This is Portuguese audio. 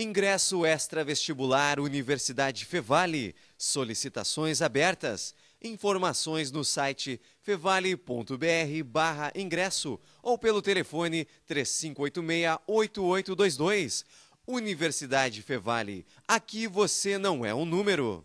Ingresso extra vestibular Universidade Fevale. Solicitações abertas. Informações no site fevale.br/barra ingresso ou pelo telefone 3586-8822. Universidade Fevale. Aqui você não é um número.